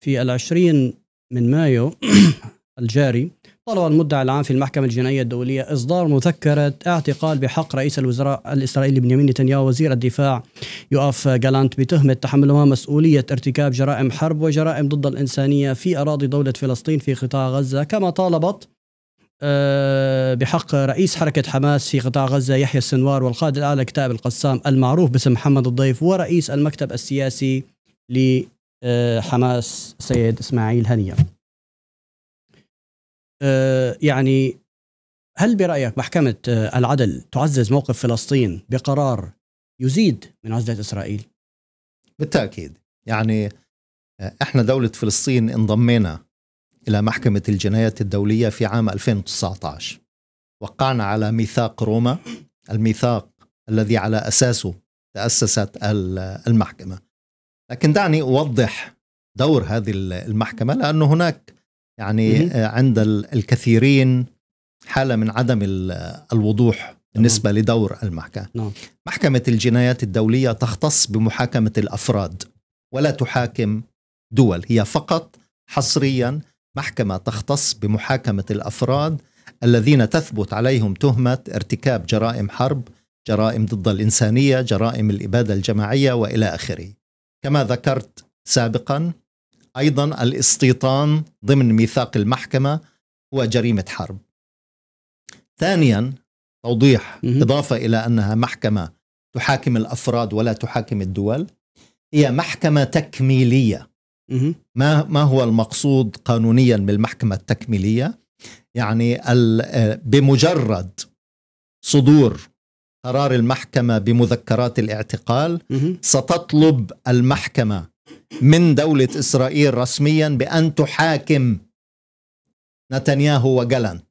في العشرين من مايو الجاري طلب المدعي العام في المحكمة الجنائية الدولية إصدار مذكرة اعتقال بحق رئيس الوزراء الإسرائيلي بنيامين نتنياهو وزير الدفاع يؤف جالانت بتهمة تحملها مسؤولية ارتكاب جرائم حرب وجرائم ضد الإنسانية في أراضي دولة فلسطين في قطاع غزة كما طالبت آه، بحق رئيس حركة حماس في قطاع غزة يحيى السنوار والقائد الأعلى كتاب القسام المعروف باسم محمد الضيف ورئيس المكتب السياسي أه، حماس سيد اسماعيل هنيه أه، يعني هل برايك محكمه أه، العدل تعزز موقف فلسطين بقرار يزيد من عزله اسرائيل بالتاكيد يعني احنا دوله فلسطين انضمينا الى محكمه الجنايات الدوليه في عام 2019 وقعنا على ميثاق روما الميثاق الذي على اساسه تاسست المحكمه لكن دعني أوضح دور هذه المحكمة لأنه هناك يعني آه، عند الكثيرين حالة من عدم الوضوح بالنسبة لدور المحكمة نعم. محكمة الجنايات الدولية تختص بمحاكمة الأفراد ولا تحاكم دول هي فقط حصريا محكمة تختص بمحاكمة الأفراد الذين تثبت عليهم تهمة ارتكاب جرائم حرب جرائم ضد الإنسانية جرائم الإبادة الجماعية وإلى آخره كما ذكرت سابقا ايضا الاستيطان ضمن ميثاق المحكمه هو جريمه حرب. ثانيا توضيح اضافه الى انها محكمه تحاكم الافراد ولا تحاكم الدول هي محكمه تكميليه. ما ما هو المقصود قانونيا بالمحكمه التكميليه؟ يعني آه، بمجرد صدور قرار المحكمة بمذكرات الاعتقال ستطلب المحكمة من دولة إسرائيل رسميا بأن تحاكم نتنياهو وجالانت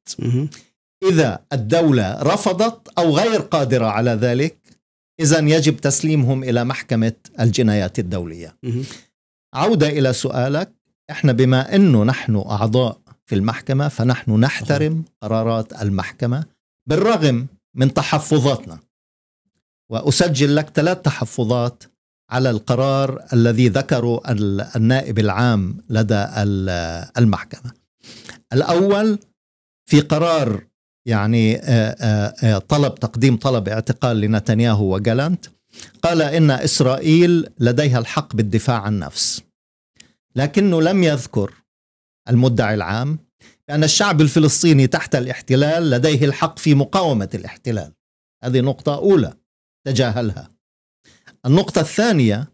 إذا الدولة رفضت أو غير قادرة على ذلك إذا يجب تسليمهم إلى محكمة الجنايات الدولية عودة إلى سؤالك إحنا بما أنه نحن أعضاء في المحكمة فنحن نحترم قرارات المحكمة بالرغم من تحفظاتنا وأسجل لك ثلاث تحفظات على القرار الذي ذكره النائب العام لدى المحكمة الأول في قرار يعني آه، آه، آه، طلب تقديم طلب اعتقال لنتنياهو وجالانت قال إن إسرائيل لديها الحق بالدفاع عن نفس لكنه لم يذكر المدعي العام بأن الشعب الفلسطيني تحت الاحتلال لديه الحق في مقاومة الاحتلال هذه نقطة أولى تجاهلها النقطة الثانية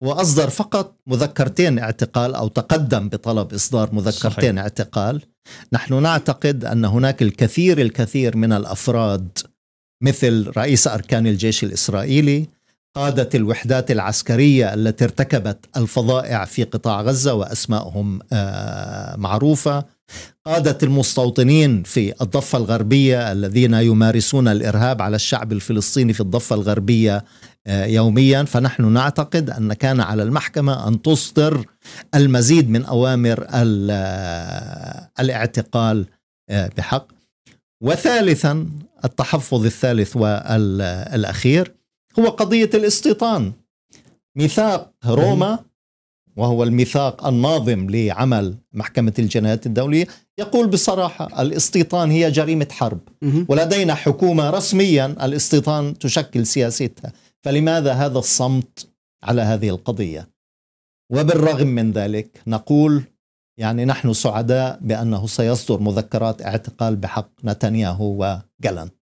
وأصدر فقط مذكرتين اعتقال أو تقدم بطلب إصدار مذكرتين صحيح. اعتقال نحن نعتقد أن هناك الكثير الكثير من الأفراد مثل رئيس أركان الجيش الإسرائيلي قادة الوحدات العسكرية التي ارتكبت الفظائع في قطاع غزة وأسمائهم آه، معروفة قادة المستوطنين في الضفة الغربية الذين يمارسون الإرهاب على الشعب الفلسطيني في الضفة الغربية آه، يوميا فنحن نعتقد أن كان على المحكمة أن تصدر المزيد من أوامر آه، الاعتقال آه، بحق وثالثا التحفظ الثالث والأخير هو قضية الاستيطان ميثاق روما وهو الميثاق الناظم لعمل محكمة الجنايات الدولية يقول بصراحة الاستيطان هي جريمة حرب ولدينا حكومة رسميا الاستيطان تشكل سياستها فلماذا هذا الصمت على هذه القضية وبالرغم من ذلك نقول يعني نحن سعداء بأنه سيصدر مذكرات اعتقال بحق نتنياهو وجالنت